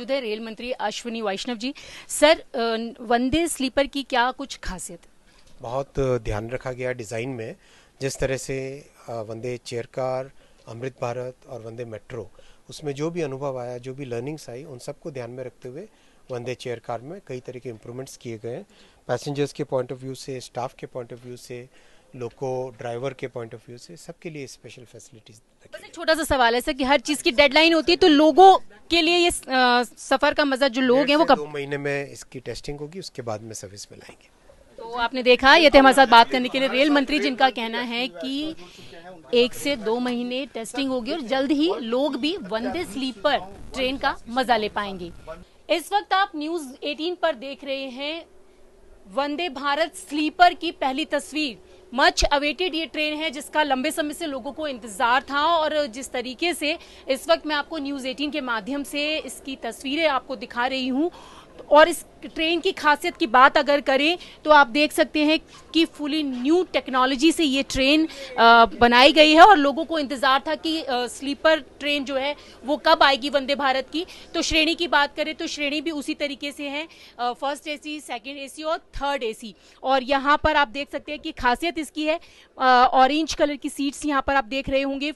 मौजूद है रेल मंत्री अश्विनी वैष्णव जी सर वंदे स्लीपर की क्या कुछ खासियत बहुत ध्यान रखा गया डिज़ाइन में जिस तरह से वंदे चेयर कार अमृत भारत और वंदे मेट्रो उसमें जो भी अनुभव आया जो भी लर्निंग्स आई उन सबको ध्यान में रखते हुए वंदे चेयर कार में कई तरह के इम्प्रूवमेंट्स किए गए हैं पैसेंजर्स के पॉइंट ऑफ व्यू से स्टाफ के पॉइंट ऑफ व्यू से लोको ड्राइवर के पॉइंट ऑफ व्यू से सबके लिए स्पेशल फैसिलिटीज छोटा सा सवाल है सर कि हर चीज़ की डेडलाइन होती है तो लोगों के लिए ये सफर का मजा जो लोग हैं वो कब महीने में इसकी टेस्टिंग होगी उसके बाद में सर्विस में लाएंगे तो आपने देखा ये थे हमारे साथ बात करने के लिए रेल मंत्री जिनका कहना है कि एक से दो महीने टेस्टिंग होगी और जल्द ही लोग भी वंदे स्लीपर ट्रेन का मजा ले पाएंगे इस वक्त आप न्यूज 18 पर देख रहे हैं वंदे भारत स्लीपर की पहली तस्वीर मच अवेटेड ये ट्रेन है जिसका लंबे समय से लोगों को इंतजार था और जिस तरीके से इस वक्त मैं आपको न्यूज 18 के माध्यम से इसकी तस्वीरें आपको दिखा रही हूँ और इस ट्रेन की खासियत की बात अगर करें तो आप देख सकते हैं कि फुली न्यू टेक्नोलॉजी से ये ट्रेन बनाई गई है और लोगों को इंतज़ार था कि स्लीपर ट्रेन जो है वो कब आएगी वंदे भारत की तो श्रेणी की बात करें तो श्रेणी भी उसी तरीके से है फर्स्ट एसी सेकंड एसी और थर्ड एसी और यहाँ पर आप देख सकते हैं कि खासियत इसकी है ऑरेंज कलर की सीट्स यहाँ पर आप देख रहे होंगे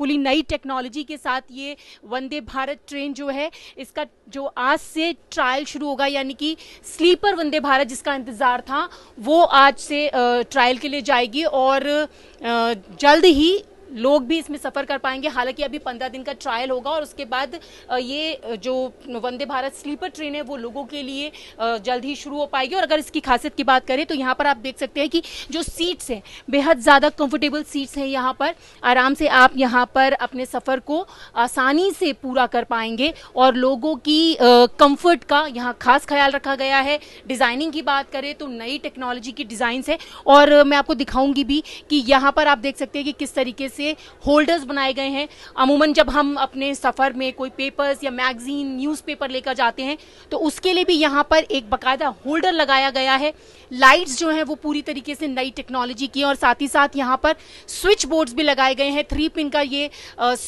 फुली नई टेक्नोलॉजी के साथ ये वंदे भारत ट्रेन जो है इसका जो आज से ट्रायल शुरू होगा यानी कि स्लीपर वंदे भारत जिसका इंतज़ार था वो आज से ट्रायल के लिए जाएगी और जल्द ही लोग भी इसमें सफ़र कर पाएंगे हालांकि अभी पंद्रह दिन का ट्रायल होगा और उसके बाद ये जो वंदे भारत स्लीपर ट्रेन है वो लोगों के लिए जल्द ही शुरू हो पाएगी और अगर इसकी खासियत की बात करें तो यहाँ पर आप देख सकते हैं कि जो सीट्स हैं बेहद ज़्यादा कंफर्टेबल सीट्स हैं यहाँ पर आराम से आप यहाँ पर अपने सफ़र को आसानी से पूरा कर पाएंगे और लोगों की कंफर्ट का यहाँ खास ख्याल रखा गया है डिज़ाइनिंग की बात करें तो नई टेक्नोलॉजी की डिजाइन है और मैं आपको दिखाऊंगी भी कि यहाँ पर आप देख सकते हैं कि किस तरीके से से होल्डर्स बनाए गए हैं अमूमन जब हम अपने सफ़र में कोई पेपर्स या मैगजीन न्यूज़पेपर लेकर जाते हैं तो उसके लिए भी यहाँ पर एक बाकायदा होल्डर लगाया गया है लाइट्स जो हैं वो पूरी तरीके से नई टेक्नोलॉजी की और साथ ही साथ यहाँ पर स्विच बोर्ड्स भी लगाए गए हैं थ्री पिन का ये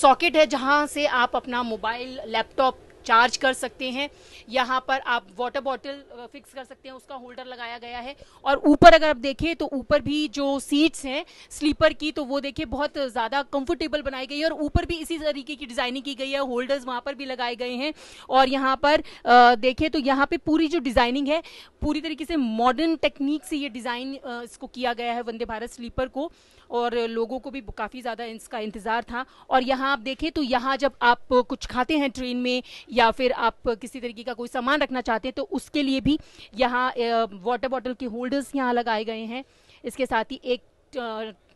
सॉकेट है जहाँ से आप अपना मोबाइल लैपटॉप चार्ज कर सकते हैं यहाँ पर आप वाटर बॉटल फिक्स कर सकते हैं उसका होल्डर लगाया गया है और ऊपर अगर आप देखें तो ऊपर भी जो सीट्स हैं स्लीपर की तो वो देखिए बहुत ज़्यादा कंफर्टेबल बनाई गई है और ऊपर भी इसी तरीके की डिज़ाइनिंग की गई है होल्डर्स वहाँ पर भी लगाए गए हैं और यहाँ पर uh, देखें तो यहाँ पर पूरी जो डिज़ाइनिंग है पूरी तरीके से मॉडर्न टेक्निक से ये डिज़ाइन uh, इसको किया गया है वंदे भारत स्लीपर को और लोगों को भी काफ़ी ज़्यादा इसका इंतज़ार था और यहाँ आप देखें तो यहाँ जब आप कुछ खाते हैं ट्रेन में या फिर आप किसी तरीके का कोई सामान रखना चाहते हैं तो उसके लिए भी यहाँ वाटर बॉटल के होल्डर्स यहाँ लगाए गए हैं इसके साथ ही एक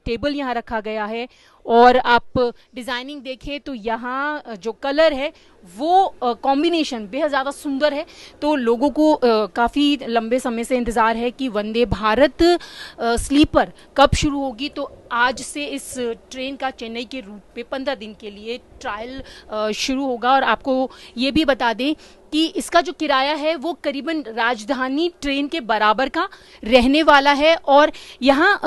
टेबल यहाँ रखा गया है और आप डिज़ाइनिंग देखें तो यहाँ जो कलर है वो कॉम्बिनेशन बेहद ज़्यादा सुंदर है तो लोगों को काफ़ी लंबे समय से इंतज़ार है कि वंदे भारत स्लीपर कब शुरू होगी तो आज से इस ट्रेन का चेन्नई के रूट पे पंद्रह दिन के लिए ट्रायल शुरू होगा और आपको ये भी बता दें कि इसका जो किराया है वो करीबन राजधानी ट्रेन के बराबर का रहने वाला है और यहाँ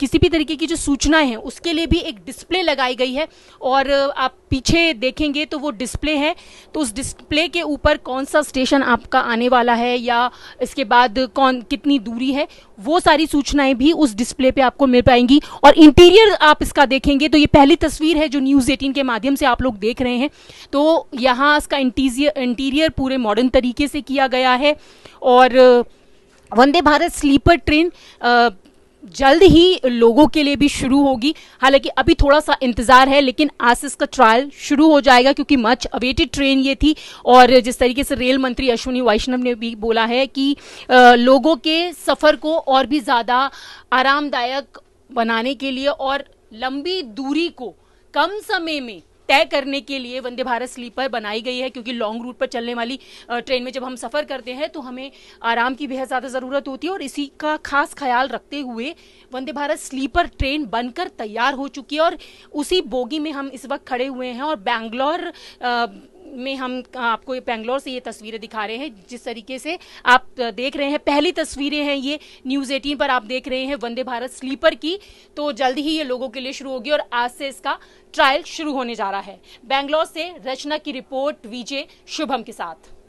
किसी भी तरीके की जो सूचना है उसके लिए भी एक डिस्प्ले लगाई गई है और आप पीछे देखेंगे तो वो डिस्प्ले है तो उस डिस्प्ले के ऊपर कौन सा स्टेशन आपका आने वाला है या इसके बाद कौन कितनी दूरी है वो सारी सूचनाएं भी उस डिस्प्ले पे आपको मिल पाएंगी और इंटीरियर आप इसका देखेंगे तो ये पहली तस्वीर है जो न्यूज़ एटीन के माध्यम से आप लोग देख रहे हैं तो यहाँ इसका इंटीरियर इंटीरियर पूरे मॉडर्न तरीके से किया गया है और वंदे भारत स्लीपर ट्रेन जल्द ही लोगों के लिए भी शुरू होगी हालांकि अभी थोड़ा सा इंतजार है लेकिन आज से इसका ट्रायल शुरू हो जाएगा क्योंकि मच अवेटेड ट्रेन ये थी और जिस तरीके से रेल मंत्री अश्विनी वैष्णव ने भी बोला है कि लोगों के सफर को और भी ज्यादा आरामदायक बनाने के लिए और लंबी दूरी को कम समय में तय करने के लिए वंदे भारत स्लीपर बनाई गई है क्योंकि लॉन्ग रूट पर चलने वाली ट्रेन में जब हम सफ़र करते हैं तो हमें आराम की बेहद ज़्यादा ज़रूरत होती है और इसी का खास ख्याल रखते हुए वंदे भारत स्लीपर ट्रेन बनकर तैयार हो चुकी है और उसी बोगी में हम इस वक्त खड़े हुए हैं और बैंगलोर में हम आपको बेंगलोर से ये तस्वीरें दिखा रहे हैं जिस तरीके से आप देख रहे हैं पहली तस्वीरें हैं ये न्यूज़ एटीन पर आप देख रहे हैं वंदे भारत स्लीपर की तो जल्द ही ये लोगों के लिए शुरू होगी और आज से इसका ट्रायल शुरू होने जा रहा है बेंगलोर से रचना की रिपोर्ट वीजे शुभम के साथ